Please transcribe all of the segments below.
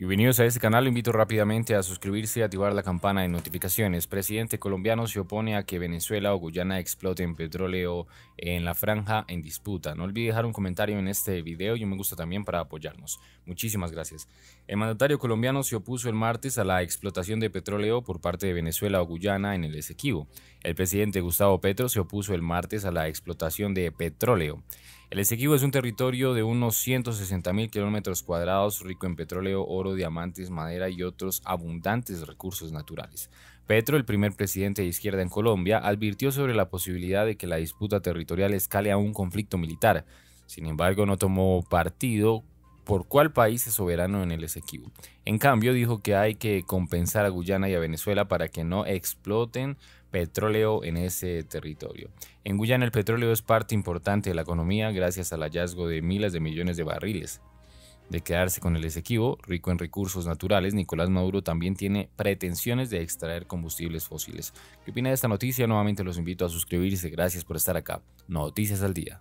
Bienvenidos a este canal, invito rápidamente a suscribirse y activar la campana de notificaciones. Presidente colombiano se opone a que Venezuela o Guyana exploten petróleo en la franja en disputa. No olvide dejar un comentario en este video y un me gusta también para apoyarnos. Muchísimas gracias. El mandatario colombiano se opuso el martes a la explotación de petróleo por parte de Venezuela o Guyana en el Esequibo. El presidente Gustavo Petro se opuso el martes a la explotación de petróleo el Esequibo es un territorio de unos mil kilómetros cuadrados rico en petróleo, oro, diamantes, madera y otros abundantes recursos naturales. Petro, el primer presidente de izquierda en Colombia, advirtió sobre la posibilidad de que la disputa territorial escale a un conflicto militar. Sin embargo, no tomó partido por cuál país es soberano en el Esequibo. En cambio, dijo que hay que compensar a Guyana y a Venezuela para que no exploten petróleo en ese territorio. En Guyana el petróleo es parte importante de la economía gracias al hallazgo de miles de millones de barriles. De quedarse con el Esequibo, rico en recursos naturales, Nicolás Maduro también tiene pretensiones de extraer combustibles fósiles. ¿Qué opina de esta noticia? Nuevamente los invito a suscribirse. Gracias por estar acá. Noticias al día.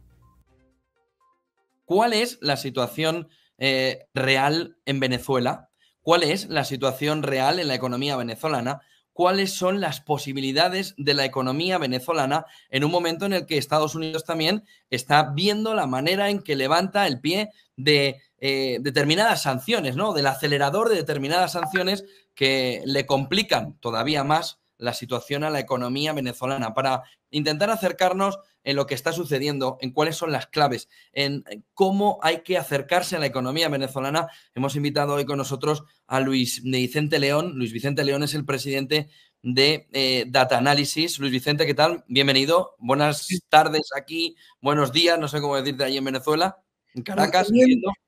¿Cuál es la situación eh, real en Venezuela? ¿Cuál es la situación real en la economía venezolana? cuáles son las posibilidades de la economía venezolana en un momento en el que Estados Unidos también está viendo la manera en que levanta el pie de eh, determinadas sanciones, ¿no? Del acelerador de determinadas sanciones que le complican todavía más la situación a la economía venezolana. Para intentar acercarnos en lo que está sucediendo, en cuáles son las claves, en cómo hay que acercarse a la economía venezolana. Hemos invitado hoy con nosotros a Luis Vicente León. Luis Vicente León es el presidente de eh, Data Analysis. Luis Vicente, ¿qué tal? Bienvenido. Buenas tardes aquí, buenos días, no sé cómo decirte ahí en Venezuela, en Caracas.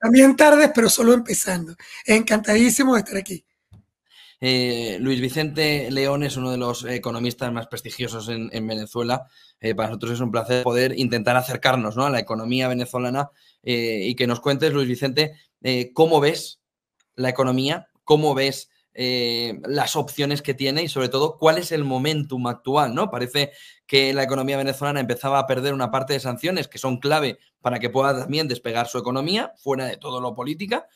también tardes, pero solo empezando. Encantadísimo de estar aquí. Eh, Luis Vicente León es uno de los economistas más prestigiosos en, Venezuela. Eh, para nosotros es un placer poder intentar acercarnos ¿no? a la economía venezolana eh, y que nos cuentes, Luis Vicente, cómo ves la economía, cómo ves las opciones que tiene y sobre todo cuál es el momentum actual. ¿no? Parece que la economía venezolana empezaba a perder una parte de sanciones que son clave para que pueda también despegar su economía, fuera de todo lo política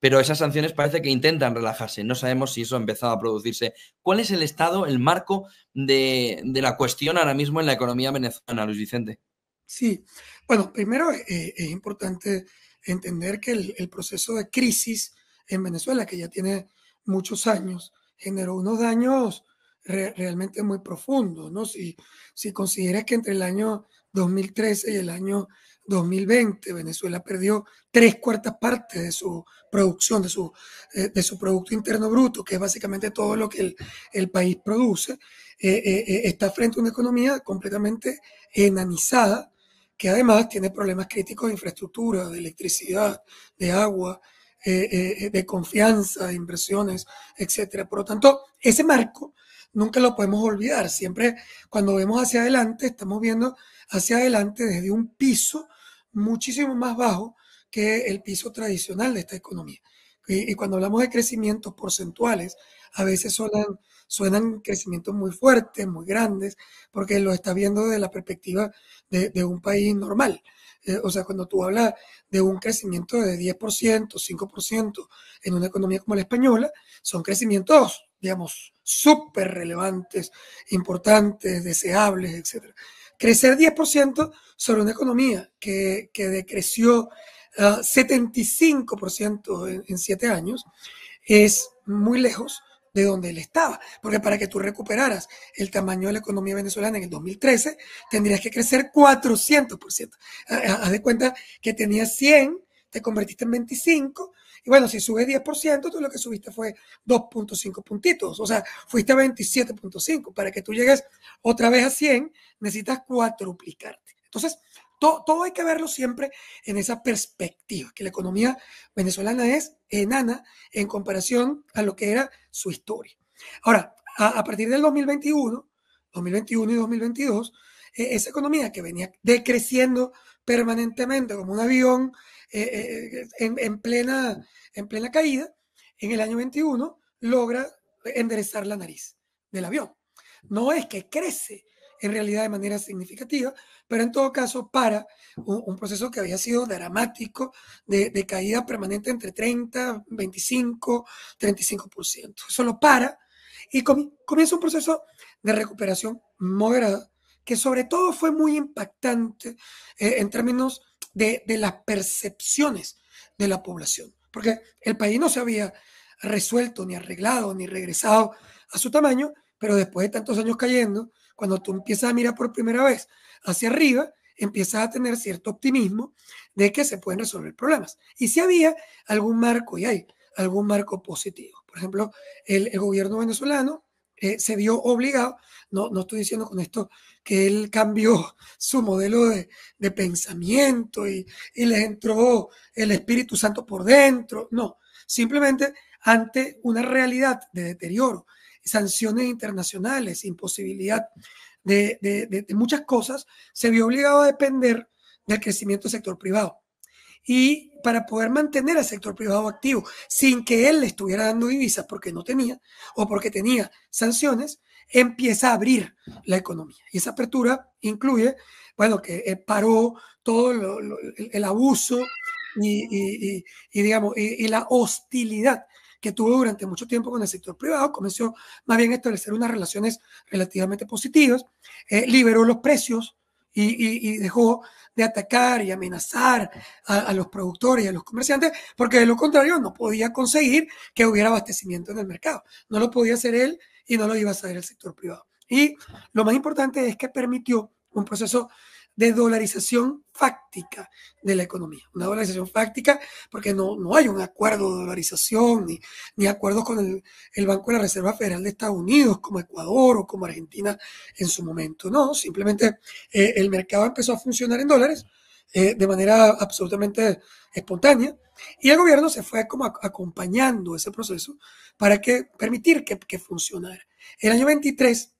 pero esas sanciones parece que intentan relajarse. No sabemos si eso ha empezado a producirse. ¿Cuál es el estado, el marco de, la cuestión ahora mismo en la economía venezolana, Luis Vicente? Sí, bueno, primero eh, es importante entender que el, proceso de crisis en Venezuela, que ya tiene muchos años, generó unos daños realmente muy profundo, ¿no? Si, si consideras que entre el año 2013 y el año 2020 Venezuela perdió tres cuartas partes de su producción, de su, eh, de su Producto Interno Bruto, que es básicamente todo lo que el, país produce, eh, eh, está frente a una economía completamente enanizada, que además tiene problemas críticos de infraestructura, de electricidad, de agua, de confianza, de inversiones, etc. Por lo tanto, ese marco nunca lo podemos olvidar. Siempre cuando vemos hacia adelante, estamos viendo hacia adelante desde un piso muchísimo más bajo que el piso tradicional de esta economía. Y, cuando hablamos de crecimientos porcentuales, a veces suenan, suenan crecimientos muy fuertes, muy grandes, porque lo está viendo desde la perspectiva de, un país normal. Eh, o sea, cuando tú hablas de un crecimiento de 10%, 5% en una economía como la española, son crecimientos digamos, súper relevantes, importantes, deseables, etc. Crecer 10% sobre una economía que, decreció 75% ah, en, en siete años es muy lejos de donde él estaba. Porque para que tú recuperaras el tamaño de la economía venezolana en el 2013, tendrías que crecer 400%. Ah, ah, haz de cuenta que tenías 100, te convertiste en 25 y bueno, si subes 10%, tú lo que subiste fue 2.5 puntitos, o sea, fuiste a 27.5. Para que tú llegues otra vez a 100, necesitas cuatruplicarte. Entonces, todo, hay que verlo siempre en esa perspectiva, que la economía venezolana es enana en comparación a lo que era su historia. Ahora, a, partir del 2021, 2021 y 2022, e-, esa economía que venía decreciendo permanentemente como un avión eh, eh, eh, en, plena, en plena caída, en el año 21 logra enderezar la nariz del avión. No es que crece en realidad de manera significativa, pero en todo caso para un, proceso que había sido dramático de, caída permanente entre 30, 25, 35%. Eso lo para y comienza un proceso de recuperación moderada que sobre todo fue muy impactante en términos de, las percepciones de la población, porque el país no se había resuelto, ni arreglado, ni regresado a su tamaño, pero después de tantos años cayendo, cuando tú empiezas a mirar por primera vez hacia arriba, empiezas a tener cierto optimismo de que se pueden resolver problemas. Y si había algún marco, y hay algún marco positivo. Por ejemplo, el gobierno venezolano eh, se vio obligado, no, no estoy diciendo con esto que él cambió su modelo de, pensamiento y, y les entró el Espíritu Santo por dentro, no, simplemente ante una realidad de deterioro, sanciones internacionales, imposibilidad de muchas cosas, se vio obligado a depender del crecimiento del sector privado y para poder mantener al sector privado activo sin que él le estuviera dando divisas porque no tenía o porque tenía sanciones, empieza a abrir la economía. Y esa apertura incluye, bueno, que eh, paró todo el, abuso y, digamos, la hostilidad que tuvo durante mucho tiempo con el sector privado, comenzó más bien a establecer unas relaciones relativamente positivas, eh, liberó los precios y, dejó de atacar y amenazar a, a, los productores y a los comerciantes, porque de lo contrario no podía conseguir que hubiera abastecimiento en el mercado. No lo podía hacer él y no lo iba a hacer el sector privado. Y lo más importante es que permitió un proceso de dolarización fáctica de la economía. Una dolarización fáctica porque no, hay un acuerdo de dolarización ni, ni acuerdos con el, Banco de la Reserva Federal de Estados Unidos como Ecuador o como Argentina en su momento. No, simplemente eh, el mercado empezó a funcionar en dólares eh, de manera absolutamente espontánea y el gobierno se fue como acompañando ese proceso para que, permitir que, que funcionara. El año 23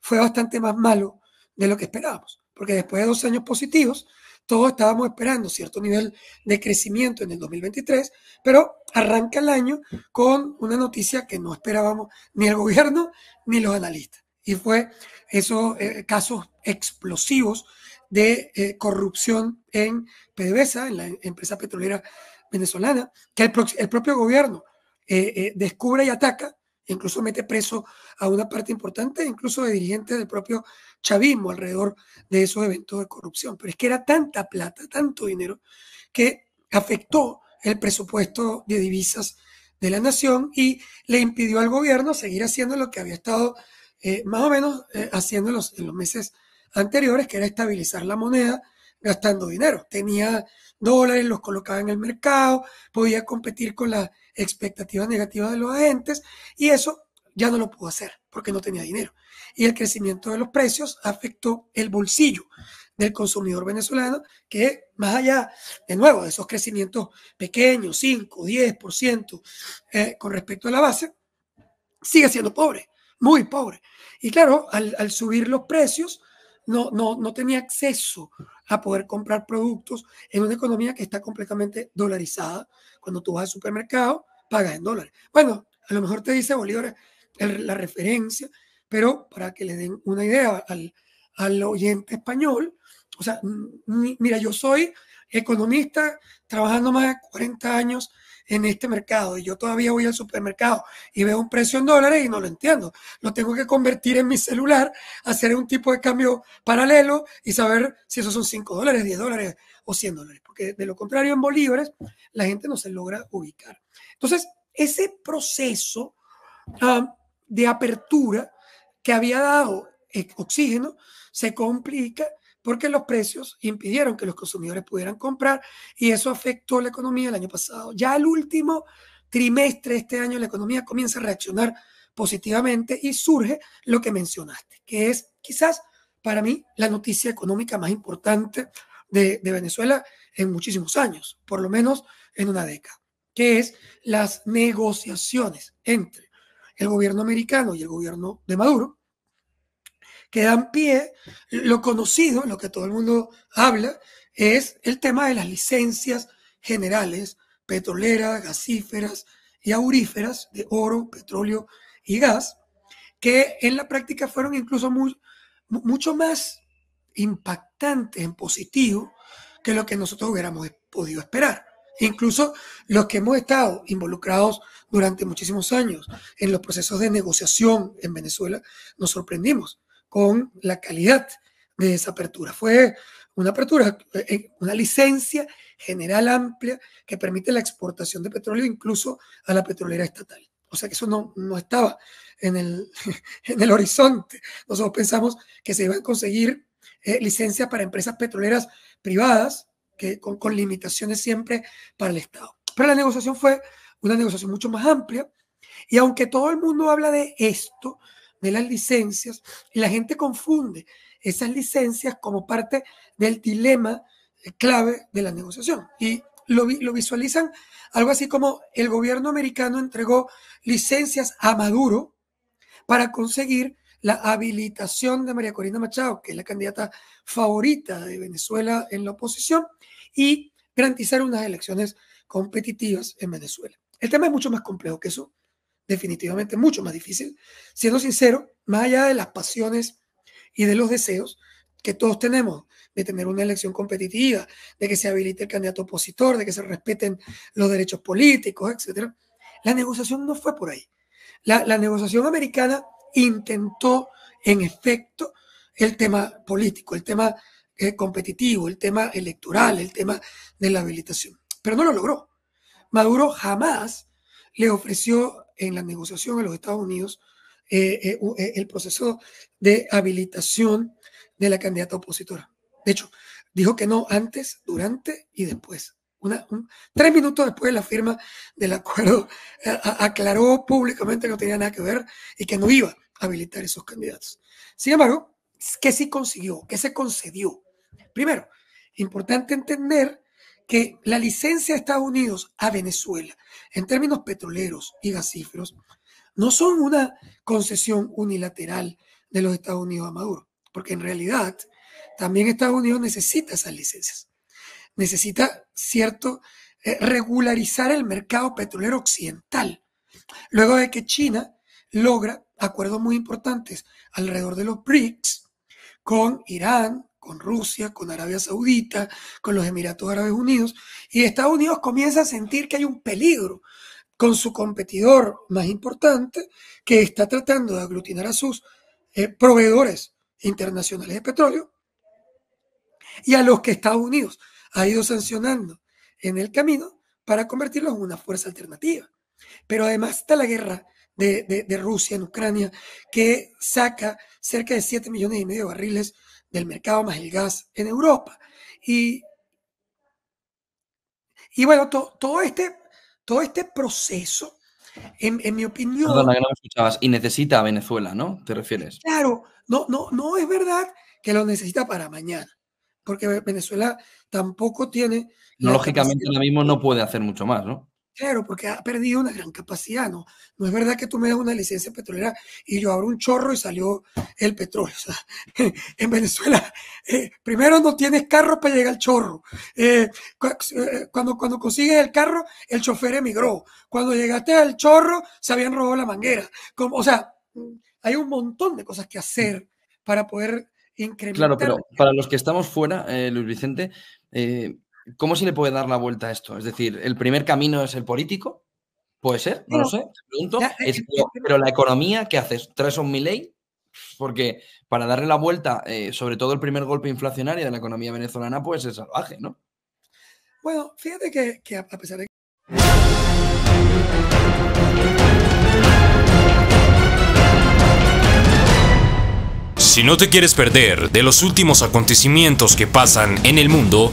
fue bastante más malo de lo que esperábamos porque después de dos años positivos, todos estábamos esperando cierto nivel de crecimiento en el 2023, pero arranca el año con una noticia que no esperábamos ni el gobierno ni los analistas. Y fue esos eh, casos explosivos de eh, corrupción en PDVSA, en la empresa petrolera venezolana, que el, propio gobierno eh, descubre y ataca incluso mete preso a una parte importante, incluso de dirigentes del propio chavismo alrededor de esos eventos de corrupción. Pero es que era tanta plata, tanto dinero, que afectó el presupuesto de divisas de la nación y le impidió al gobierno seguir haciendo lo que había estado eh, más o menos eh, haciendo en los, meses anteriores, que era estabilizar la moneda gastando dinero. Tenía dólares, los colocaba en el mercado, podía competir con la expectativas negativas de los agentes y eso ya no lo pudo hacer porque no tenía dinero. Y el crecimiento de los precios afectó el bolsillo del consumidor venezolano, que más allá, de nuevo, de esos crecimientos pequeños, 5, 10% ciento eh, con respecto a la base, sigue siendo pobre, muy pobre. Y claro, al, al subir los precios, no, no, no tenía acceso a poder comprar productos en una economía que está completamente dolarizada. Cuando tú vas al supermercado, pagas en dólares. Bueno, a lo mejor te dice Bolívar la referencia, pero para que le den una idea al, al oyente español, o sea, mira, yo soy economista, trabajando más de 40 años en este mercado y yo todavía voy al supermercado y veo un precio en dólares y no lo entiendo. Lo tengo que convertir en mi celular, hacer un tipo de cambio paralelo y saber si esos son 5 dólares, 10 dólares o 100 dólares, porque de lo contrario en bolívares la gente no se logra ubicar. Entonces, ese proceso um, de apertura que había dado eh, oxígeno se complica porque los precios impidieron que los consumidores pudieran comprar y eso afectó la economía el año pasado. Ya el último trimestre de este año la economía comienza a reaccionar positivamente y surge lo que mencionaste, que es quizás para mí la noticia económica más importante de Venezuela en muchísimos años, por lo menos en una década, que es las negociaciones entre el gobierno americano y el gobierno de Maduro que dan pie, lo conocido, lo que todo el mundo habla, es el tema de las licencias generales petroleras, gasíferas y auríferas de oro, petróleo y gas, que en la práctica fueron incluso mucho más impactantes en positivo que lo que nosotros hubiéramos podido esperar. Incluso los que hemos estado involucrados durante muchísimos años en los procesos de negociación en Venezuela, nos sorprendimos con la calidad de esa apertura. Fue una apertura, eh, una licencia general amplia que permite la exportación de petróleo incluso a la petrolera estatal. O sea que eso no, no estaba en el, en horizonte. Nosotros pensamos que se iban a conseguir eh, licencias para empresas petroleras privadas, que, con limitaciones siempre para el Estado. Pero la negociación fue una negociación mucho más amplia. Y aunque todo el mundo habla de esto, de las licencias y la gente confunde esas licencias como parte del dilema eh, clave de la negociación. Y lo, lo visualizan algo así como el gobierno americano entregó licencias a Maduro para conseguir la habilitación de María Corina Machado, que es la candidata favorita de Venezuela en la oposición, y garantizar unas elecciones competitivas en Venezuela. El tema es mucho más complejo que eso definitivamente mucho más difícil. Siendo sincero, más allá de las pasiones y de los deseos que todos tenemos, de tener una elección competitiva, de que se habilite el candidato opositor, de que se respeten los derechos políticos, etc. La negociación no fue por ahí. La, negociación americana intentó, en efecto, el tema político, el tema eh, competitivo, el tema electoral, el tema de la habilitación, pero no lo logró. Maduro jamás le ofreció en la negociación en los Estados Unidos eh, eh, eh, el proceso de habilitación de la candidata opositora. De hecho, dijo que no antes, durante y después. tres minutos después de la firma del acuerdo, aclaró públicamente que no tenía nada que ver y que no iba a habilitar esos candidatos. Sin embargo, ¿qué sí consiguió? ¿Qué se concedió? Primero, importante entender que la licencia de Estados Unidos a Venezuela, en términos petroleros y gasíferos, no son una concesión unilateral de los Estados Unidos a Maduro, porque en realidad también Estados Unidos necesita esas licencias. Necesita, cierto, eh, regularizar el mercado petrolero occidental, luego de que China logra acuerdos muy importantes alrededor de los BRICS con Irán, con Rusia, con Arabia Saudita, con los Emiratos Árabes Unidos, y Estados Unidos comienza a sentir que hay un peligro con su competidor más importante, que está tratando de aglutinar a sus eh, proveedores internacionales de petróleo y a los que Estados Unidos ha ido sancionando en el camino para convertirlos en una fuerza alternativa. Pero además está la guerra de, de Rusia en Ucrania, que saca cerca de 7 millones y medio de barriles del mercado más el gas en Europa. Y, y bueno, todo, este, todo este proceso, en, mi opinión... Y necesita a Venezuela, ¿no? ¿Te refieres? Claro, no, no, no es verdad que lo necesita para mañana, porque Venezuela tampoco tiene... No, lógicamente ahora mismo no puede hacer mucho más, ¿no? Claro, porque ha perdido una gran capacidad, ¿no? No es verdad que tú me das una licencia petrolera y yo abro un chorro y salió el petróleo. en Venezuela, eh, primero no tienes carro para llegar al chorro. Eh, eh, cuando, cuando consigues el carro, el chofer emigró. Cuando llegaste al chorro, se habían robado la manguera. Como, o sea, hay un montón de cosas que hacer para poder incrementar. Claro, pero para los que estamos fuera, Luis Vicente, eh, ¿Cómo se le puede dar la vuelta a esto? Es decir, ¿el primer camino es el político? Puede ser, no, lo sé, eh, eh, eh, pero, la economía, ¿qué haces? ¿Traes mi ley? Porque para darle la vuelta, sobre todo el primer golpe inflacionario de la economía venezolana, pues es salvaje, ¿no? Bueno, fíjate que, que a pesar de Si no te quieres perder de los últimos acontecimientos que pasan en el mundo,